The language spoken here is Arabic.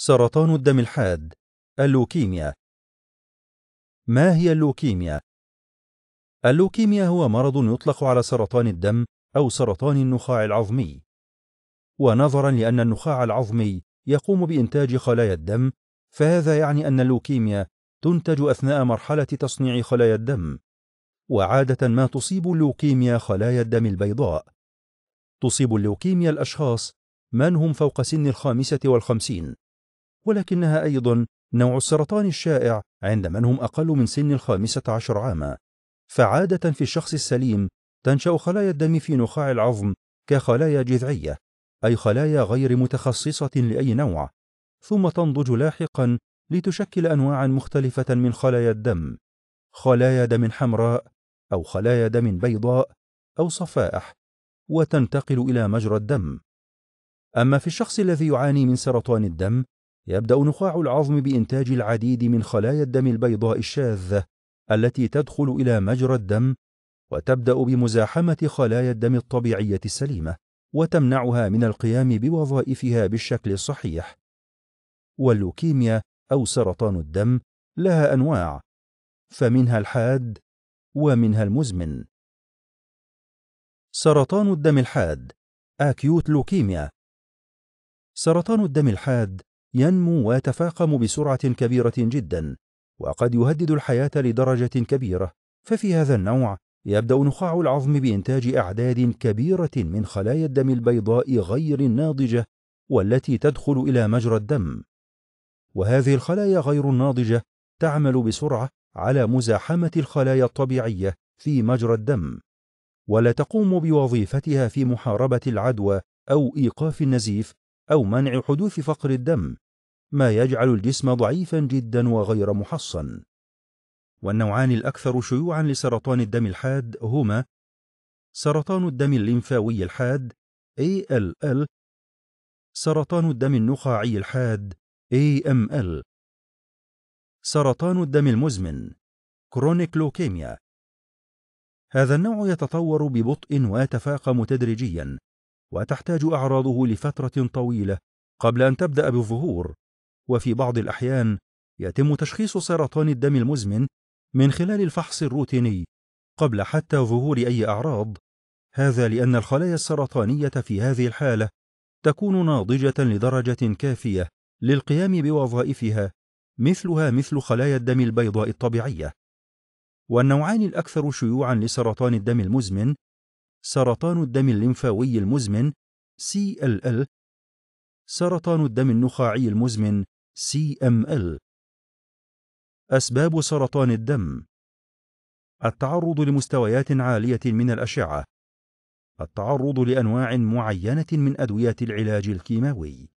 سرطان الدم الحاد اللوكيميا ما هي اللوكيميا اللوكيميا هو مرض يطلق على سرطان الدم او سرطان النخاع العظمي ونظرا لان النخاع العظمي يقوم بانتاج خلايا الدم فهذا يعني ان اللوكيميا تنتج اثناء مرحله تصنيع خلايا الدم وعاده ما تصيب اللوكيميا خلايا الدم البيضاء تصيب اللوكيميا الاشخاص من هم فوق سن الخامسه والخمسين ولكنها أيضا نوع السرطان الشائع عند من هم أقل من سن الخامسة عشر عاما فعادة في الشخص السليم تنشأ خلايا الدم في نخاع العظم كخلايا جذعية أي خلايا غير متخصصة لأي نوع ثم تنضج لاحقا لتشكل أنواعا مختلفة من خلايا الدم خلايا دم حمراء أو خلايا دم بيضاء أو صفائح وتنتقل إلى مجرى الدم أما في الشخص الذي يعاني من سرطان الدم يبدأ نخاع العظم بإنتاج العديد من خلايا الدم البيضاء الشاذة التي تدخل إلى مجرى الدم وتبدأ بمزاحمة خلايا الدم الطبيعية السليمة وتمنعها من القيام بوظائفها بالشكل الصحيح. واللوكيميا أو سرطان الدم لها أنواع، فمنها الحاد ومنها المزمن. سرطان الدم الحاد أكيوت لوكيميا سرطان الدم الحاد ينمو ويتفاقم بسرعة كبيرة جدا وقد يهدد الحياة لدرجة كبيرة ففي هذا النوع يبدأ نخاع العظم بإنتاج أعداد كبيرة من خلايا الدم البيضاء غير الناضجة والتي تدخل إلى مجرى الدم وهذه الخلايا غير الناضجة تعمل بسرعة على مزاحمة الخلايا الطبيعية في مجرى الدم ولا تقوم بوظيفتها في محاربة العدوى أو إيقاف النزيف أو منع حدوث فقر الدم ما يجعل الجسم ضعيفا جدا وغير محصن والنوعان الأكثر شيوعا لسرطان الدم الحاد هما سرطان الدم الليمفاوي الحاد ALL سرطان الدم النخاعي الحاد AML سرطان الدم المزمن كرونيك لوكيميا هذا النوع يتطور ببطء ويتفاقم تدريجيا وتحتاج أعراضه لفترة طويلة قبل أن تبدأ بالظهور وفي بعض الأحيان يتم تشخيص سرطان الدم المزمن من خلال الفحص الروتيني قبل حتى ظهور أي أعراض هذا لأن الخلايا السرطانية في هذه الحالة تكون ناضجة لدرجة كافية للقيام بوظائفها مثلها مثل خلايا الدم البيضاء الطبيعية والنوعان الأكثر شيوعا لسرطان الدم المزمن سرطان الدم الليمفاوي المزمن CLL سرطان الدم النخاعي المزمن CML أسباب سرطان الدم التعرض لمستويات عالية من الأشعة التعرض لأنواع معينة من أدوية العلاج الكيماوي